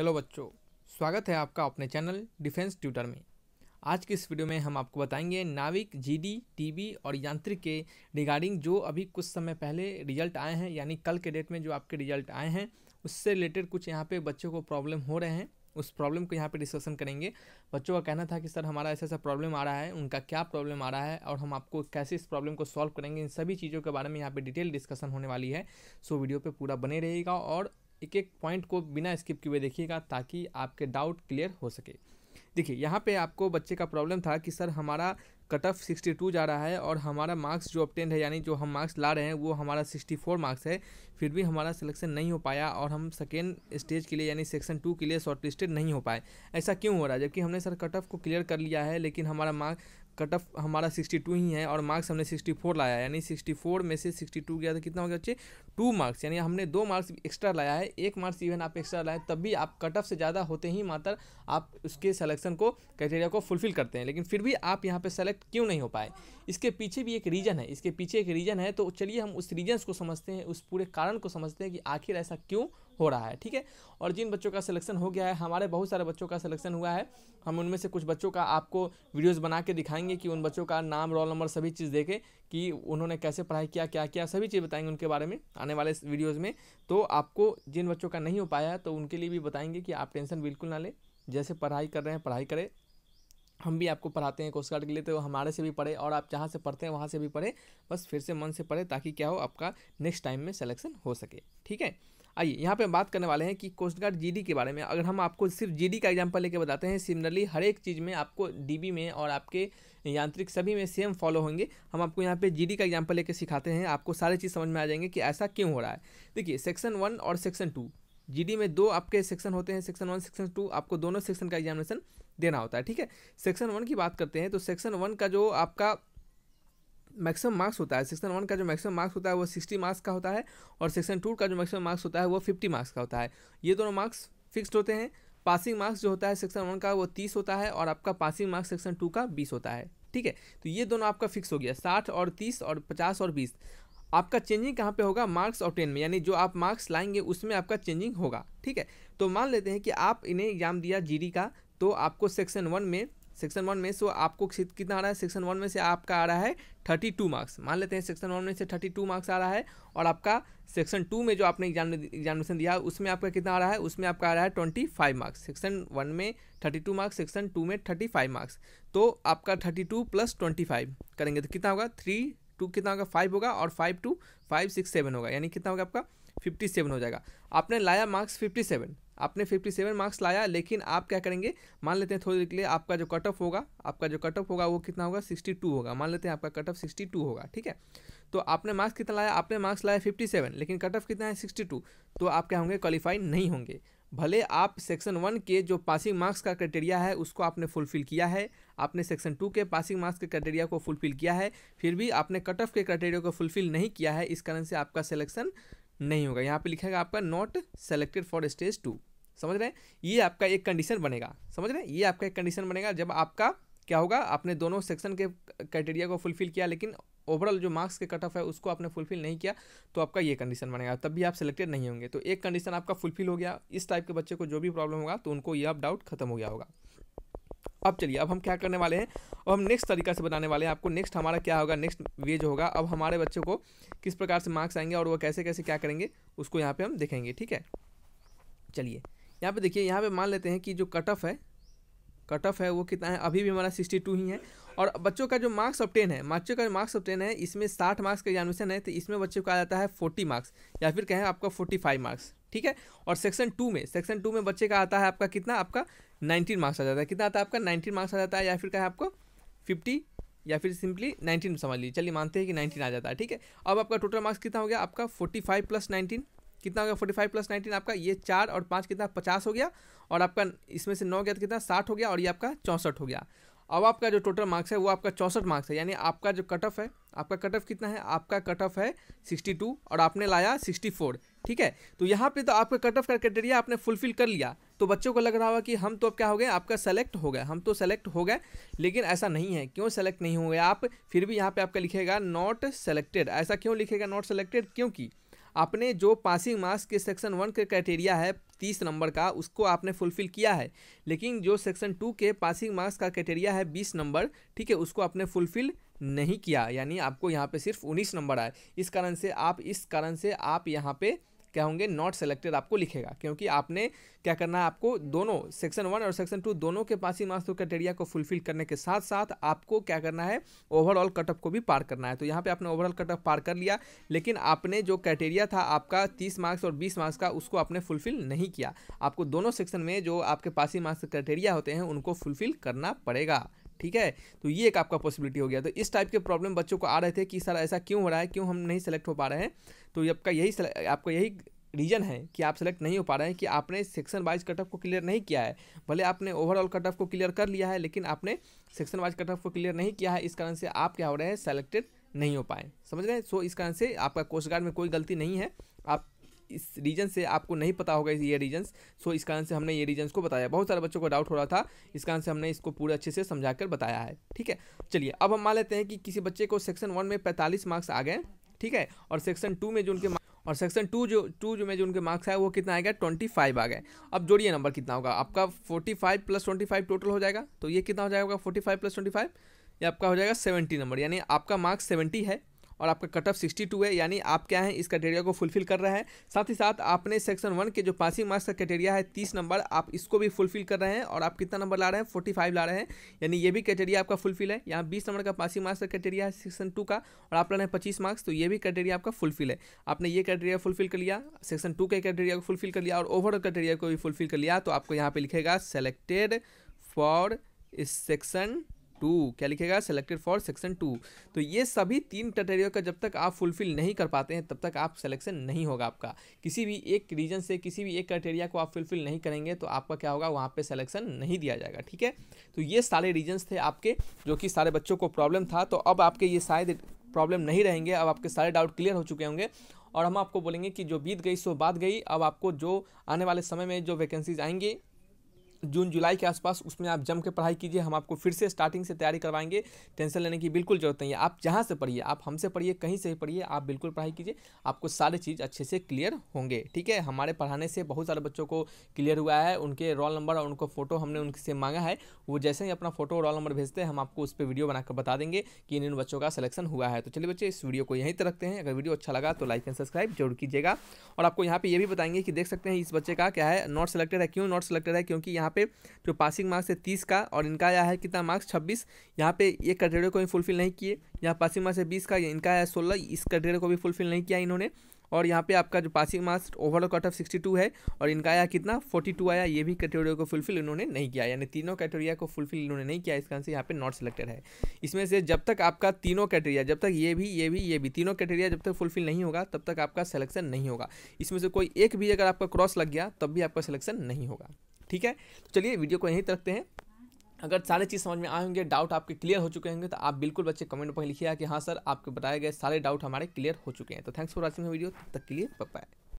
hello बच्चों स्वागत है आपका अपने चैनल डिफेंस ट्यूटर में आज की इस वीडियो में हम आपको बताएंगे नाविक जीडी टीबी और यांत्रिक के रिगार्डिंग जो अभी कुछ समय पहले रिजल्ट आए हैं यानी कल के डेट में जो आपके रिजल्ट आए हैं उससे रिलेटेड कुछ यहाँ पे बच्चों को प्रॉब्लम हो रहे हैं उस प्रॉब्लम को यहाँ पर डिस्कशन करेंगे बच्चों का कहना था कि सर हमारा ऐसा ऐसा प्रॉब्लम आ रहा है उनका क्या प्रॉब्लम आ रहा है और हम आपको कैसे इस प्रॉब्लम को सॉल्व करेंगे इन सभी चीज़ों के बारे में यहाँ पर डिटेल डिस्कशन होने वाली है सो वीडियो पर पूरा बने रहेगा और एक एक पॉइंट को बिना स्किप किए हुए देखिएगा ताकि आपके डाउट क्लियर हो सके देखिए यहाँ पे आपको बच्चे का प्रॉब्लम था कि सर हमारा कट ऑफ सिक्सटी टू जा रहा है और हमारा मार्क्स जो ऑप्टेंड है यानी जो हम मार्क्स ला रहे हैं वो हमारा सिक्सटी फोर मार्क्स है फिर भी हमारा सिलेक्शन नहीं हो पाया और हम सेकेंड स्टेज के लिए यानी सेक्शन टू के लिए शॉर्ट लिस्टेड नहीं हो पाए ऐसा क्यों हो रहा है जबकि हमने सर कट ऑफ को क्लियर कर लिया है लेकिन हमारा मार्क्स कट ऑफ हमारा 62 ही है और मार्क्स हमने 64 लाया है यानी 64 में से 62 गया तो कितना हो गया बच्चे टू मार्क्स यानी हमने दो मार्क्स एक्स्ट्रा लाया है एक मार्क्स इवन आप एक्स्ट्रा लाए तब भी आप कट ऑफ से ज़्यादा होते ही मात्र आप उसके सलेक्शन को क्राइटेरिया को फुलफिल करते हैं लेकिन फिर भी आप यहाँ पर सेलेक्ट क्यों नहीं हो पाए इसके पीछे भी एक रीज़न है इसके पीछे एक रीज़न है तो चलिए हम उस रीजन्स को समझते हैं उस पूरे कारण को समझते हैं कि आखिर ऐसा क्यों हो रहा है ठीक है और जिन बच्चों का सिलेक्शन हो गया है हमारे बहुत सारे बच्चों का सिलेक्शन हुआ है हम उनमें से कुछ बच्चों का आपको वीडियोस बना के दिखाएंगे कि उन बच्चों का नाम रोल नंबर सभी चीज़ देखें कि उन्होंने कैसे पढ़ाई किया क्या किया सभी चीज़ बताएंगे उनके बारे में आने वाले वीडियोज़ में तो आपको जिन बच्चों का नहीं हो पाया तो उनके लिए भी बताएंगे कि आप टेंशन बिल्कुल ना लें जैसे पढ़ाई कर रहे हैं पढ़ाई करें हम भी आपको पढ़ाते हैं कोस्ट गार्ड के लिए तो हमारे से भी पढ़े और आप जहाँ से पढ़ते हैं वहाँ से भी पढ़े बस फिर से मन से पढ़े ताकि क्या हो आपका नेक्स्ट टाइम में सिलेक्शन हो सके ठीक है आइए यहाँ पे हम बात करने वाले हैं कि कोस्ट गार्ड जी के बारे में अगर हम आपको सिर्फ जी का एग्जांपल लेके बताते हैं सिमिलरली हर एक चीज़ में आपको डीबी में और आपके यांत्रिक सभी में सेम फॉलो होंगे हम आपको यहाँ पे जीडी का एग्जांपल लेके सिखाते हैं आपको सारी चीज़ समझ में आ जाएंगे कि ऐसा क्यों हो रहा है देखिए सेक्शन वन और सेक्शन टू जी में दो आपके सेक्शन होते हैं सेक्शन वन सेक्शन टू आपको दोनों सेक्शन का एग्जामिनेशन देना होता है ठीक है सेक्शन वन की बात करते हैं तो सेक्शन वन का जो आपका मैक्सिमम मार्क्स होता है सेक्शन वन का जो मैक्सिमम मार्क्स होता है वो सिक्सटी मार्क्स का होता है और सेक्शन टू का जो मैक्सिमम मार्क्स होता है वो फिफ्टी मार्क्स का होता है ये दोनों मार्क्स फिक्स्ड होते हैं पासिंग मार्क्स जो होता है सेक्शन वन का वो तीस होता है और आपका पासिंग मार्क्स सेक्शन टू का बीस होता है ठीक है तो ये दोनों आपका फिक्स हो गया साठ और तीस और पचास और बीस आपका चेंजिंग कहाँ पे होगा मार्क्स और टेन में यानी जो आप मार्क्स लाएंगे उसमें आपका चेंजिंग होगा ठीक है तो मान लेते हैं कि आप इन्हें एग्जाम दिया जीडी का तो आपको सेक्शन वन में सेक्शन वन में सो आपको कितना आ रहा है सेक्शन वन में से आपका आ रहा है थर्टी टू मार्क्स मान लेते हैं सेक्शन वन में से थर्टी टू मार्क्स आ रहा है और आपका सेक्शन टू में जो आपने एग्जामिनेशन दिया उसमें आपका कितना आ रहा है उसमें आपका आ रहा है twenty five marks section one में thirty two marks section two में थर्टी फाइव मार्क्स तो आपका thirty two plus twenty five करेंगे तो कितना होगा थ्री टू कितना होगा फाइव होगा और five two five six seven होगा यानी कितना होगा आपका फिफ्टी सेवन हो जाएगा आपने लाया मार्क्स फिफ्टी सेवन आपने 57 मार्क्स लाया लेकिन आप क्या करेंगे मान लेते हैं थोड़ी देर के लिए आपका जो कट ऑफ होगा आपका जो कट ऑफ होगा वो कितना होगा 62 होगा मान लेते हैं आपका कट ऑफ 62 होगा ठीक है तो आपने मार्क्स कितना लाया आपने मार्क्स लाया 57 लेकिन कट ऑफ कितना है 62 तो आप क्या होंगे क्वालिफाई नहीं होंगे भले आप सेक्शन वन के जो पासिंग मार्क्स का क्राइटेरिया है उसको आपने फुलफिल किया है आपने सेक्शन टू के पासिंग मार्क्स के क्राइटेरिया को फुलफिल किया है फिर भी आपने कट ऑफ के क्राइटेरिया को फुलफिल नहीं किया है इस कारण से आपका सिलेक्शन नहीं होगा यहाँ पे लिखेगा आपका not selected for stage two समझ रहे हैं ये आपका एक कंडीशन बनेगा समझ रहे हैं ये आपका एक कंडीशन बनेगा जब आपका क्या होगा आपने दोनों सेक्शन के क्राइटेरिया को फुलफिल किया लेकिन ओवरऑल जो मार्क्स के कट ऑफ है उसको आपने फुलफिल नहीं किया तो आपका ये कंडीशन बनेगा तब भी आप सिलेक्टेड नहीं होंगे तो एक कंडीशन आपका फुलफिल हो गया इस टाइप के बच्चे को जो भी प्रॉब्लम होगा तो उनको ये अब डाउट खत्म हो गया होगा अब चलिए अब हम क्या करने वाले हैं अब हम नेक्स्ट तरीका से बताने वाले हैं आपको नेक्स्ट हमारा क्या होगा नेक्स्ट वेज होगा अब हमारे बच्चों को किस प्रकार से मार्क्स आएंगे और वो कैसे कैसे क्या करेंगे उसको यहाँ पे हम देखेंगे ठीक है चलिए यहाँ पे देखिए यहाँ पे मान लेते हैं कि जो कट ऑफ है कट ऑफ है वो कितना है अभी भी हमारा सिक्सटी टू ही है और बच्चों का जो मार्क्स ऑप्टेन है बच्चों का मार्क्स ऑप्टेन है इसमें साठ मार्क्स का एग्जामिनेशन है तो इसमें बच्चों का आ जाता है फोर्टी मार्क्स या फिर कहें आपका फोर्टी फाइव मार्क्स ठीक है और सेक्शन टू में सेक्शन टू में बच्चे का आता है आपका कितना आपका नाइन्टीन मार्क्स आ जाता है कितना आता है आपका नाइन्टीन मार्क्स आ जाता है या फिर कहें आपको फिफ्टी या फिर सिंपली नाइन्टीन समझ लीजिए चलिए मानते हैं कि नाइन्टीन आ जाता है ठीक है अब आपका टोटल मार्क्स कितना हो गया आपका फोर्टी फाइव प्लस नाइन्टीन कितना हो गया फोर्टी फाइव प्लस नाइनटीन आपका ये चार और पाँच कितना पचास हो गया और आपका इसमें से नौ गया तो कितना साठ हो गया और ये आपका चौंसठ हो गया अब आपका जो टोटल मार्क्स है वो आपका चौंसठ मार्क्स है यानी आपका जो कट ऑफ है आपका कट ऑफ कितना है आपका कट ऑफ है सिक्सटी टू और आपने लाया सिक्सटी फोर ठीक है तो यहाँ पे तो आपका कट ऑफ का क्राइटेरिया आपने फुलफिल कर लिया तो बच्चों को लग रहा होगा कि हम तो अब क्या हो गए आपका सेलेक्ट हो गया हम तो सेलेक्ट हो गए लेकिन ऐसा नहीं है क्यों सेलेक्ट नहीं हो गया आप फिर भी यहाँ पर आपका लिखेगा नॉट सेलेक्टेड ऐसा क्यों लिखेगा नॉट सेलेक्टेड क्योंकि आपने जो पासिंग मार्क्स के सेक्शन वन के क्राइटेरिया है तीस नंबर का उसको आपने फुलफिल किया है लेकिन जो सेक्शन टू के पासिंग मार्क्स का क्राइटेरिया है बीस नंबर ठीक है उसको आपने फुलफिल नहीं किया यानी आपको यहाँ पे सिर्फ उन्नीस नंबर आए इस कारण से आप इस कारण से आप यहाँ पे क्या होंगे नॉट सेलेक्टेड आपको लिखेगा क्योंकि आपने क्या करना है आपको दोनों सेक्शन वन और सेक्शन टू दोनों के पास ही मास्टर क्राइटेरिया को फुलफिल करने के साथ साथ आपको क्या करना है ओवरऑल कटअप को भी पार करना है तो यहाँ पे आपने ओवरऑल कटअप पार कर लिया लेकिन आपने जो क्राइटेरिया था आपका तीस मार्क्स और बीस मार्क्स का उसको आपने फुलफिल नहीं किया आपको दोनों सेक्शन में जो आपके पास ही मार्क्स क्राइटेरिया होते हैं उनको फुलफिल करना पड़ेगा ठीक है तो ये एक आपका पॉसिबिलिटी हो गया तो इस टाइप के प्रॉब्लम बच्चों को आ रहे थे कि सर ऐसा क्यों हो रहा है क्यों हम नहीं सेलेक्ट हो पा रहे हैं तो आपका यही आपका यही रीज़न है कि आप सेलेक्ट नहीं हो पा रहे हैं कि आपने सेक्शन वाइज कट ऑफ को क्लियर नहीं किया है भले आपने ओवरऑल कटअप को क्लियर कर लिया है लेकिन आपने सेक्शन वाइज कटअप को क्लियर नहीं किया है इस कारण से आप क्या हो रहे हैं सेलेक्टेड नहीं हो पाए समझ रहे हैं सो इस कारण से आपका कोस्ट गार्ड में कोई गलती नहीं है आप इस रीजन से आपको नहीं पता होगा ये रीजन्स सो इस कारण से हमने ये रीजन्स को बताया बहुत सारे बच्चों को डाउट हो रहा था इस कारण से हमने इसको पूरे अच्छे से समझा कर बताया है ठीक है चलिए अब हम मान लेते हैं कि किसी बच्चे को सेक्शन वन में पैंतालीस मार्क्स आ गए ठीक है और सेक्शन टू में जो उनके और सेक्शन टू जो टू जो में जो उनके मार्क्स आए वो कितना आएगा ट्वेंटी फाइव आ गए अब जोड़िए नंबर कितना होगा आपका forty five plus twenty five total हो जाएगा तो ये कितना हो जाएगा forty five plus twenty five ये आपका हो जाएगा सेवेंटी नंबर यानी आपका मार्क्स सेवेंटी है और आपका कट ऑफ सिक्सटी टू है यानी आप क्या है इस क्राइटेरिया को फुलफिल कर रहे हैं साथ ही साथ आपने सेक्शन वन के जो पासिंग मार्क्स का क्राइटेरिया है तीस नंबर आप इसको भी फुलफिल कर रहे हैं और आप कितना नंबर ला रहे हैं फोर्टी फाइव ला रहे हैं यानी ये भी क्राइटेरिया आपका फुलफिल है यहाँ बीस नंबर का पासिंग मार्क्स का क्राइटेरिया है सेक्शन टू का और आप ला रहे हैं पच्चीस मार्क्स तो ये भी क्राइटेरिया आपका फुलफिल है आपने ये क्राइटेरिया फुलफिल कर लिया सेक्शन टू के क्राइटेरिया को फुलफिल कर लिया और ओवरऑल क्राइटेरिया को भी फुलफिल कर लिया तो आपको यहाँ पर लिखेगा सेलेक्टेड फॉर इस सेक्शन टू क्या लिखेगा सेलेक्टेड फॉर सेक्शन टू तो ये सभी तीन क्राइटेरिया का जब तक आप फुलफिल नहीं कर पाते हैं तब तक आप सिलेक्शन नहीं होगा आपका किसी भी एक रीजन से किसी भी एक क्राइटेरिया को आप फुलफिल नहीं करेंगे तो आपका क्या होगा वहाँ पर सलेक्शन नहीं दिया जाएगा ठीक है तो ये सारे रीजन्स थे आपके जो कि सारे बच्चों को प्रॉब्लम था तो अब आपके ये शायद प्रॉब्लम नहीं रहेंगे अब आपके सारे डाउट क्लियर हो चुके होंगे और हम आपको बोलेंगे कि जो बीत गई सो बात गई अब आपको जो आने वाले समय में जो वैकेंसीज आएंगी जून जुलाई के आसपास उसमें आप जम के पढ़ाई कीजिए हम आपको फिर से स्टार्टिंग से तैयारी करवाएंगे टेंशन लेने की बिल्कुल ज़रूरत नहीं है आप जहाँ से पढ़िए आप हमसे पढ़िए कहीं से भी पढ़िए आप बिल्कुल पढ़ाई कीजिए आपको सारे चीज़ अच्छे से क्लियर होंगे ठीक है हमारे पढ़ाने से बहुत सारे बच्चों को क्लियर हुआ है उनके रोल नंबर और उनको फोटो हमने उनसे मांगा है वो जैसे ही अपना फोटो और रोल नंबर भेजते हैं हम आपको उस पर वीडियो बनाकर बता देंगे कि इन इन बच्चों का सिलेक्शन हुआ है तो चलिए बच्चे इस वीडियो को यहीं तक रखते हैं अगर वीडियो अच्छा लगा तो लाइक एंड सब्सक्राइब जरूर कीजिएगा और आपको यहाँ पर ये भी बताएंगे कि देख सकते हैं इस बच्चे का क्या है नॉट सेलेक्टेड है क्यों नॉट सेलेक्टेड है क्योंकि यहाँ यहाँ पे जो पासिंग मार्क्स है तीस का और इनका आया है कितना मार्क्स छब्बीस यहाँ पे ये क्राइटेरिया को भी फुलफिल नहीं किए यहाँ पासिंग मार्क्स है बीस का इनका आया सोलह इस क्राइटेरिया को भी फुलफिल नहीं किया इन्होंने और यहाँ पे आपका जो passing marks overall cut off sixty है और इनका आया कितना फोर्टी आया ये भी कैटेगरी को फुलफिल इन्होंने नहीं किया यानी तीनों कैटेगरिया को फुलफिल इन्होंने नहीं किया इस कारण से यहाँ पे नॉट सेलेक्टेड है इसमें से जब तक आपका तीनों कैटेगरिया जब तक ये भी ये भी ये भी तीनों कैटेगरिया जब तक फुलफिल नहीं होगा तब तक आपका सिलेक्शन नहीं होगा इसमें से कोई एक भी अगर आपका क्रॉस लग गया तब भी आपका सिलेक्शन नहीं होगा ठीक है तो चलिए वीडियो को यहीं रखते हैं अगर सारे चीज़ समझ में आए होंगे डाउट आपके क्लियर हो चुके होंगे तो आप बिल्कुल बच्चे कमेंट पर लिखिए कि हाँ सर आपके बताए गए सारे डाउट हमारे क्लियर हो चुके हैं तो थैंक्स फॉर वॉचिंग वीडियो तब तक के लिए पप्पा